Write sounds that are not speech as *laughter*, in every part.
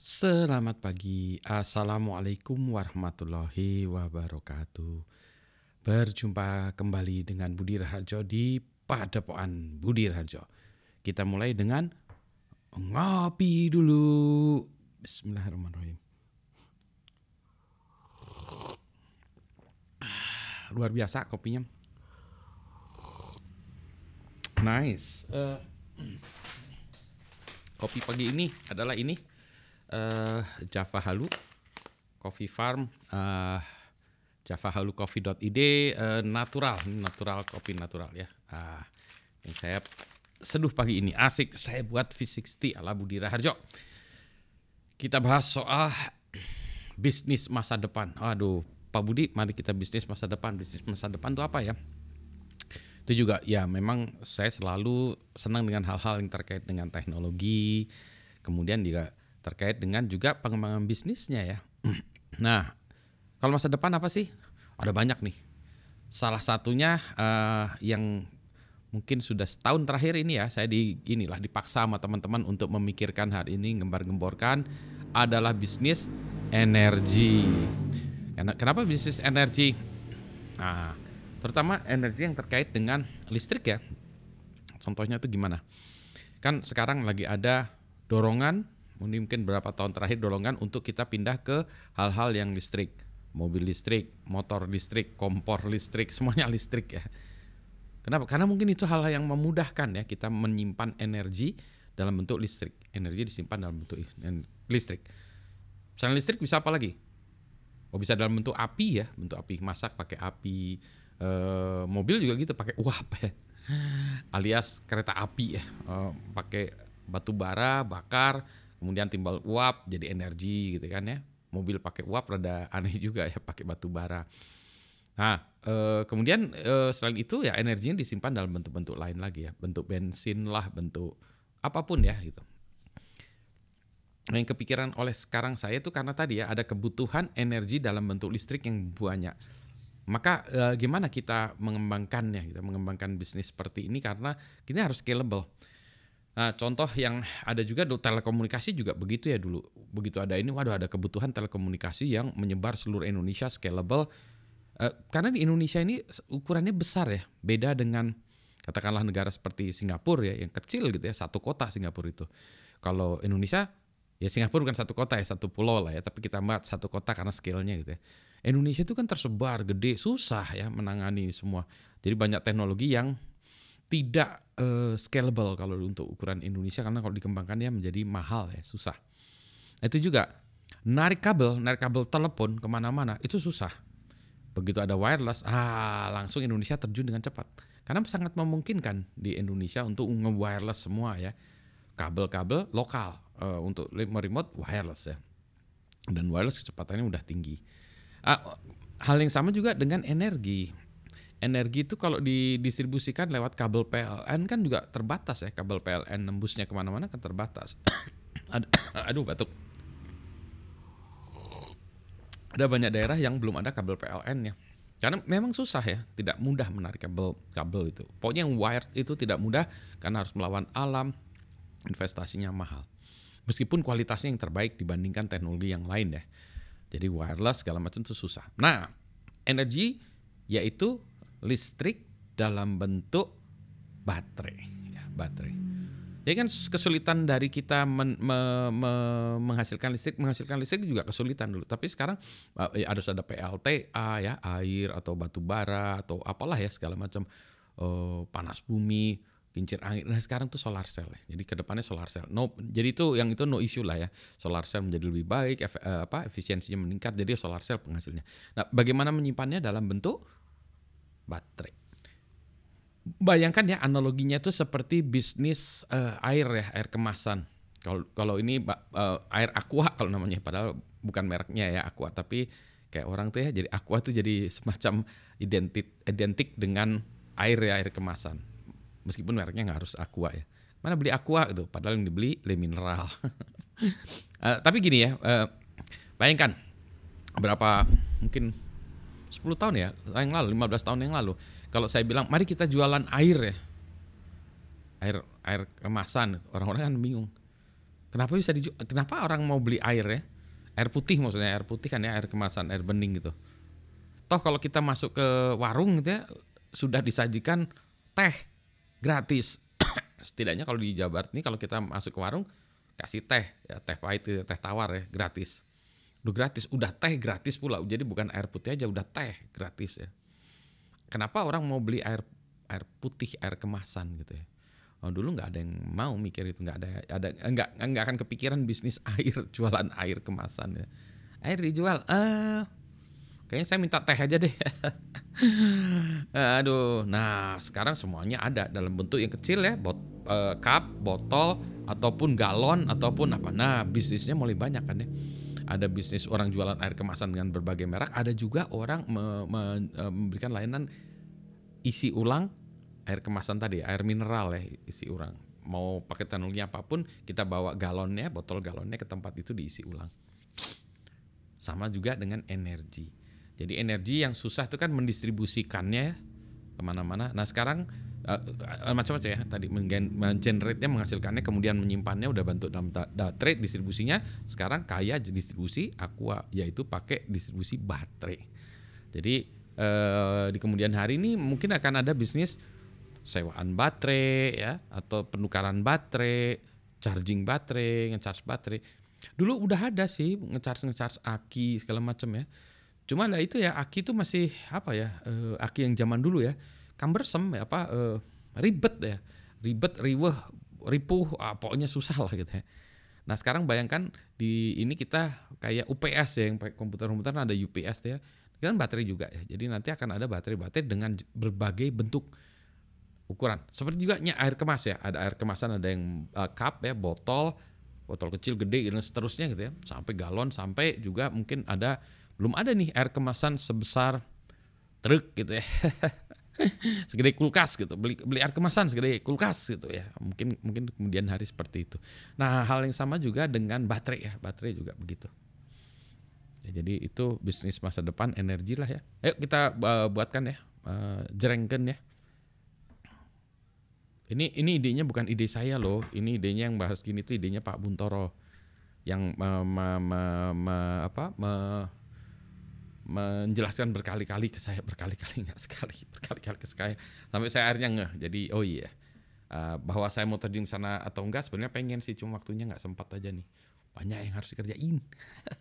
Selamat pagi, Assalamualaikum warahmatullahi wabarakatuh Berjumpa kembali dengan Budi Raharjo di Padepokan Budi Raharjo Kita mulai dengan ngopi dulu Bismillahirrahmanirrahim ah, Luar biasa kopinya Nice uh, Kopi pagi ini adalah ini uh, Java Halu Coffee Farm uh, eh, javahalucoffee.id uh, eh, natural natural kopi natural ya uh, yang saya seduh pagi ini asik saya buat V60 ala Budi Raharjo kita bahas soal bisnis masa depan aduh Pak Budi mari kita bisnis masa depan bisnis masa depan itu apa ya itu juga ya memang saya selalu senang dengan hal-hal yang terkait dengan teknologi kemudian juga terkait dengan juga pengembangan bisnisnya ya. *clears throat* Nah, kalau masa depan apa sih? Ada banyak nih. Salah satunya uh, yang mungkin sudah setahun terakhir ini ya saya di inilah dipaksa sama teman-teman untuk memikirkan hari ini gembar-gemborkan adalah bisnis energi. Kenapa bisnis energi? Nah, terutama energi yang terkait dengan listrik ya. Contohnya itu gimana? Kan sekarang lagi ada dorongan mungkin berapa tahun terakhir dorongan untuk kita pindah ke hal-hal yang listrik, mobil listrik, motor listrik, kompor listrik, *laughs* semuanya listrik ya. Kenapa? Karena mungkin itu hal, -hal yang memudahkan ya kita menyimpan energi dalam bentuk listrik. Energi disimpan dalam bentuk listrik. Misalnya listrik bisa apa lagi? Oh bisa dalam bentuk api ya, bentuk api masak pakai api, e, mobil juga gitu pakai uap ya, *laughs* alias kereta api ya, e, pakai batu bara bakar kemudian timbal uap jadi energi gitu kan ya mobil pakai uap rada *laughs* aneh juga ya pakai batu bara nah e, kemudian e, selain itu ya energinya disimpan dalam bentuk-bentuk lain lagi ya bentuk bensin lah bentuk apapun ya gitu nah, yang kepikiran oleh sekarang saya itu karena tadi ya ada kebutuhan energi dalam bentuk listrik yang banyak maka e, gimana kita mengembangkannya kita gitu, mengembangkan bisnis seperti ini karena kita harus scalable Nah, contoh yang ada juga telekomunikasi juga begitu ya dulu. Begitu ada ini, waduh ada kebutuhan telekomunikasi yang menyebar seluruh Indonesia scalable. Eh, karena di Indonesia ini ukurannya besar ya, beda dengan katakanlah negara seperti Singapura ya yang kecil gitu ya, satu kota Singapura itu. Kalau Indonesia ya Singapura bukan satu kota ya, satu pulau lah ya, tapi kita buat satu kota karena skillnya gitu ya. Indonesia itu kan tersebar, gede, susah ya menangani semua. Jadi banyak teknologi yang tidak uh, scalable kalau untuk ukuran Indonesia karena kalau dikembangkan dia menjadi mahal ya susah. Nah, itu juga narik kabel, narik kabel telepon kemana-mana itu susah. Begitu ada wireless, ah langsung Indonesia terjun dengan cepat karena sangat memungkinkan di Indonesia untuk nge-wireless semua ya kabel-kabel lokal uh, untuk remote wireless ya dan wireless kecepatannya udah tinggi. Uh, hal yang sama juga dengan energi energi itu kalau didistribusikan lewat kabel PLN kan juga terbatas ya kabel PLN nembusnya kemana-mana kan terbatas *coughs* *coughs* aduh batuk ada banyak daerah yang belum ada kabel PLN ya karena memang susah ya tidak mudah menarik kabel kabel itu pokoknya yang wired itu tidak mudah karena harus melawan alam investasinya mahal meskipun kualitasnya yang terbaik dibandingkan teknologi yang lain deh. Ya. jadi wireless segala macam itu susah nah energi yaitu listrik dalam bentuk baterai. Ya, baterai. Jadi kan kesulitan dari kita men, me, me, menghasilkan listrik, menghasilkan listrik juga kesulitan dulu. Tapi sekarang ya harus ada PLTA ya, air atau batu bara atau apalah ya segala macam uh, panas bumi, kincir angin. Nah sekarang tuh solar cell. Ya. Jadi kedepannya solar cell. No, jadi itu yang itu no issue lah ya. Solar cell menjadi lebih baik, ef, eh, apa efisiensinya meningkat. Jadi solar cell penghasilnya. Nah bagaimana menyimpannya dalam bentuk baterai. Bayangkan ya analoginya itu seperti bisnis uh, air ya, air kemasan. Kalau kalau ini uh, air aqua *laughs* kalau namanya padahal bukan mereknya ya aqua tapi kayak orang tuh ya jadi aqua tuh jadi *laughs* semacam identik identik dengan air ya air kemasan. Meskipun mereknya nggak harus aqua ya. Mana beli aqua itu padahal yang dibeli le mineral. uh, *laughs* tapi gini ya, uh, bayangkan berapa mungkin 10 tahun ya yang lalu 15 tahun yang lalu kalau saya bilang mari kita jualan air ya air air kemasan orang-orang kan bingung kenapa bisa di kenapa orang mau beli air ya air putih maksudnya air putih kan ya air kemasan air bening gitu toh kalau kita masuk ke warung gitu ya sudah disajikan teh gratis *coughs* setidaknya kalau di Jabar ini kalau kita masuk ke warung kasih teh ya teh pahit teh tawar ya gratis udah gratis udah teh gratis pula jadi bukan air putih aja udah teh gratis ya kenapa orang mau beli air air putih air kemasan gitu ya oh, dulu nggak ada yang mau mikir itu nggak ada ada nggak nggak akan kepikiran bisnis *laughs* air jualan air kemasan ya air dijual eh uh, kayaknya saya minta teh aja deh *laughs* aduh nah sekarang semuanya ada dalam bentuk yang kecil ya bot uh, cup botol ataupun galon ataupun apa nah bisnisnya mulai banyak kan ya ada bisnis orang jualan air kemasan dengan berbagai merek, ada juga orang me me e, memberikan layanan isi ulang air kemasan tadi, air mineral ya isi ulang. Mau pakai teknologi apapun, kita bawa galonnya, botol galonnya ke tempat itu diisi ulang. Sama juga dengan energi. Jadi energi yang susah itu kan mendistribusikannya ya, kemana-mana. Nah sekarang uh, macam-macam ya tadi menggenerate-nya menghasilkannya kemudian menyimpannya udah bantu dalam da trade distribusinya sekarang kaya distribusi aqua yaitu pakai distribusi baterai jadi uh, di kemudian hari ini mungkin akan ada bisnis sewaan baterai ya atau penukaran baterai charging baterai ngecharge baterai dulu udah ada sih ngecharge ngecharge aki segala macam ya cuma lah itu ya aki itu masih apa ya uh, aki yang zaman dulu ya cumbersome ya apa uh, ribet ya ribet riweh ripuh ah, pokoknya susah lah gitu ya nah sekarang bayangkan di ini kita kayak UPS ya yang pakai komputer-komputer ada UPS ya kan baterai juga ya jadi nanti akan ada baterai-baterai dengan berbagai bentuk ukuran seperti juga air kemas ya ada air kemasan ada yang uh, cup ya botol botol kecil gede dan seterusnya gitu ya sampai galon sampai juga mungkin ada belum ada nih air kemasan sebesar truk gitu ya *laughs* *laughs* segede kulkas gitu beli beli air kemasan segede kulkas gitu ya mungkin mungkin kemudian hari seperti itu nah hal yang sama juga dengan baterai ya baterai juga begitu ya, jadi itu bisnis masa depan energi lah ya ayo kita uh, buatkan ya uh, jerengken ya ini ini idenya bukan ide saya loh ini idenya yang bahas gini itu idenya Pak Buntoro yang me, me, me, me, apa me, menjelaskan berkali-kali ke saya berkali-kali nggak sekali *laughs* berkali-kali ke saya sampai saya akhirnya ngeh jadi oh iya uh, bahwa saya mau terjun sana atau enggak sebenarnya pengen sih cuma waktunya nggak sempat aja nih banyak yang harus dikerjain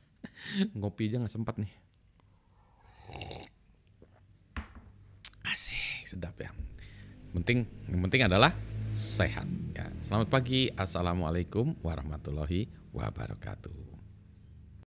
*laughs* ngopi aja nggak sempat nih asik sedap ya penting yang penting adalah sehat ya selamat pagi assalamualaikum warahmatullahi wabarakatuh